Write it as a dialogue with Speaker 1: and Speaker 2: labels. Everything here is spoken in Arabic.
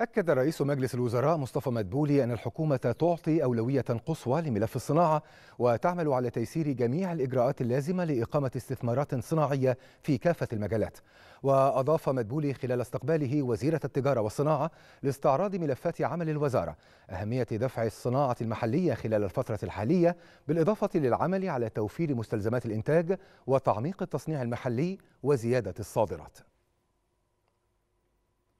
Speaker 1: أكد رئيس مجلس الوزراء مصطفى مدبولي أن الحكومة تعطي أولوية قصوى لملف الصناعة وتعمل على تيسير جميع الإجراءات اللازمة لإقامة استثمارات صناعية في كافة المجالات وأضاف مدبولي خلال استقباله وزيرة التجارة والصناعة لاستعراض ملفات عمل الوزارة أهمية دفع الصناعة المحلية خلال الفترة الحالية بالإضافة للعمل على توفير مستلزمات الإنتاج وتعميق التصنيع المحلي وزيادة الصادرات